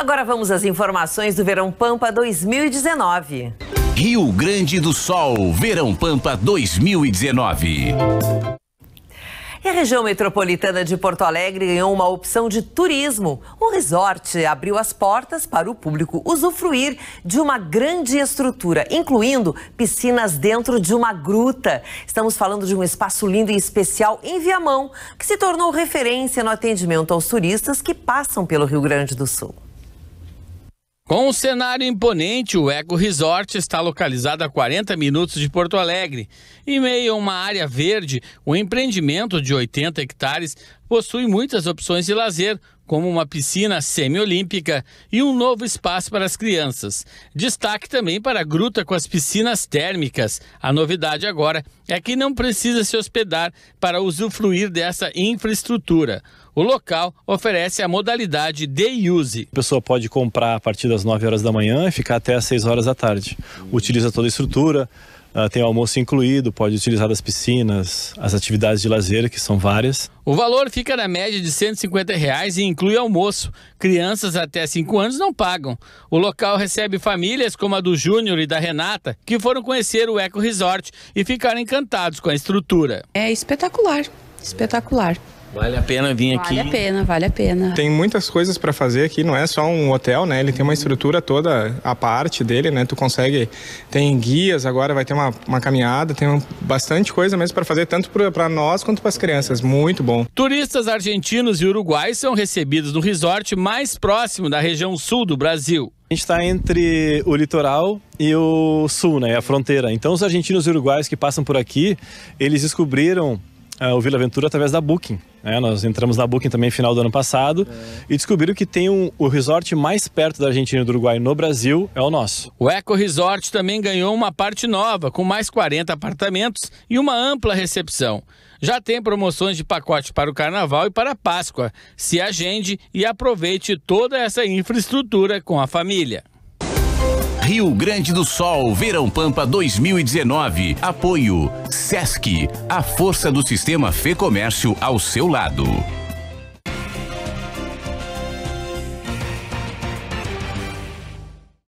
Agora vamos às informações do Verão Pampa 2019. Rio Grande do Sol, Verão Pampa 2019. E a região metropolitana de Porto Alegre ganhou uma opção de turismo. Um resort abriu as portas para o público usufruir de uma grande estrutura, incluindo piscinas dentro de uma gruta. Estamos falando de um espaço lindo e especial em Viamão, que se tornou referência no atendimento aos turistas que passam pelo Rio Grande do Sul. Com um cenário imponente, o Eco Resort está localizado a 40 minutos de Porto Alegre. Em meio a uma área verde, o empreendimento de 80 hectares possui muitas opções de lazer, como uma piscina semiolímpica e um novo espaço para as crianças. Destaque também para a gruta com as piscinas térmicas. A novidade agora é que não precisa se hospedar para usufruir dessa infraestrutura. O local oferece a modalidade day use. A pessoa pode comprar a partir das 9 horas da manhã e ficar até as 6 horas da tarde. Utiliza toda a estrutura, Uh, tem almoço incluído, pode utilizar as piscinas, as atividades de lazer, que são várias. O valor fica na média de R$ 150 reais e inclui almoço. Crianças até 5 anos não pagam. O local recebe famílias como a do Júnior e da Renata, que foram conhecer o Eco Resort e ficaram encantados com a estrutura. É espetacular espetacular. Vale a pena vir vale aqui. Vale a pena, vale a pena. Tem muitas coisas para fazer aqui, não é só um hotel, né? Ele tem uma estrutura toda a parte dele, né? Tu consegue tem guias, agora vai ter uma, uma caminhada, tem bastante coisa mesmo para fazer tanto para nós quanto para as crianças, muito bom. Turistas argentinos e uruguais são recebidos no resort mais próximo da região sul do Brasil. A gente está entre o litoral e o sul, né, a fronteira. Então, os argentinos e uruguaios que passam por aqui, eles descobriram uh, o Vila Aventura através da Booking. Né? Nós entramos na Booking também no final do ano passado é. e descobriram que tem um, o resort mais perto da Argentina e do Uruguai no Brasil é o nosso. O Eco Resort também ganhou uma parte nova, com mais 40 apartamentos e uma ampla recepção. Já tem promoções de pacote para o Carnaval e para a Páscoa. Se agende e aproveite toda essa infraestrutura com a família. Rio Grande do Sol, Verão Pampa 2019. Apoio Sesc, a força do sistema Fê Comércio ao seu lado.